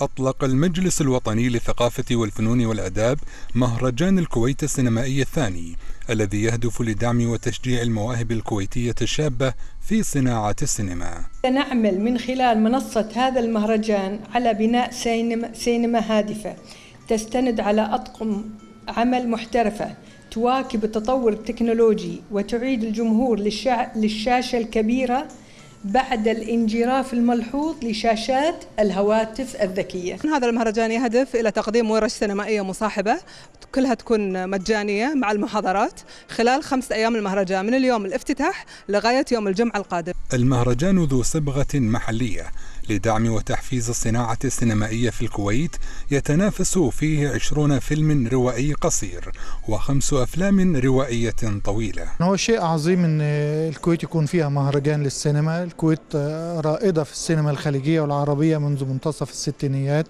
أطلق المجلس الوطني للثقافة والفنون والآداب مهرجان الكويت السينمائي الثاني الذي يهدف لدعم وتشجيع المواهب الكويتية الشابة في صناعة السينما. نعمل من خلال منصة هذا المهرجان على بناء سينما, سينما هادفة تستند على أطقم عمل محترفة تواكب التطور التكنولوجي وتعيد الجمهور للشاشة الكبيرة بعد الانجراف الملحوظ لشاشات الهواتف الذكية هذا المهرجان يهدف إلى تقديم ورش سينمائية مصاحبة كلها تكون مجانية مع المحاضرات خلال خمس أيام المهرجان من اليوم الافتتاح لغاية يوم الجمعة القادم المهرجان ذو صبغة محلية لدعم وتحفيز الصناعة السينمائية في الكويت يتنافس فيه 20 فيلم روائي قصير وخمس أفلام روائية طويلة هو شيء عظيم أن الكويت يكون فيها مهرجان للسينما الكويت رائدة في السينما الخليجية والعربية منذ منتصف الستينيات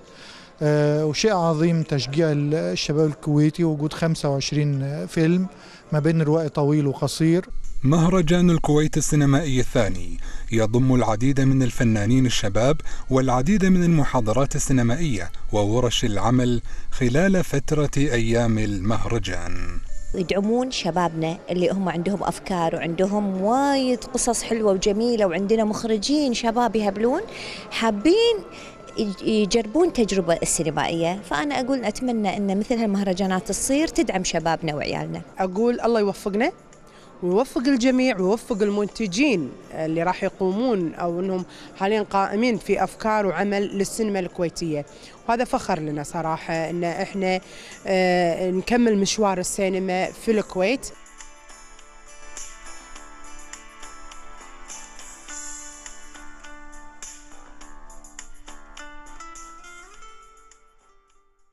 آه، وشيء عظيم تشجيع الشباب الكويتي وجود 25 فيلم ما بين روائي طويل وقصير مهرجان الكويت السينمائي الثاني يضم العديد من الفنانين الشباب والعديد من المحاضرات السينمائية وورش العمل خلال فترة أيام المهرجان يدعمون شبابنا اللي هم عندهم افكار وعندهم وايد قصص حلوه وجميله وعندنا مخرجين شباب يهبلون حابين يجربون تجربة السينمائية فأنا أقول أتمنى أن مثل هالمهرجانات تصير تدعم شبابنا وعيالنا أقول الله يوفقنا ويوفق الجميع ويوفق المنتجين اللي راح يقومون او انهم حاليا قائمين في افكار وعمل للسينما الكويتيه وهذا فخر لنا صراحه ان احنا آه، نكمل مشوار السينما في الكويت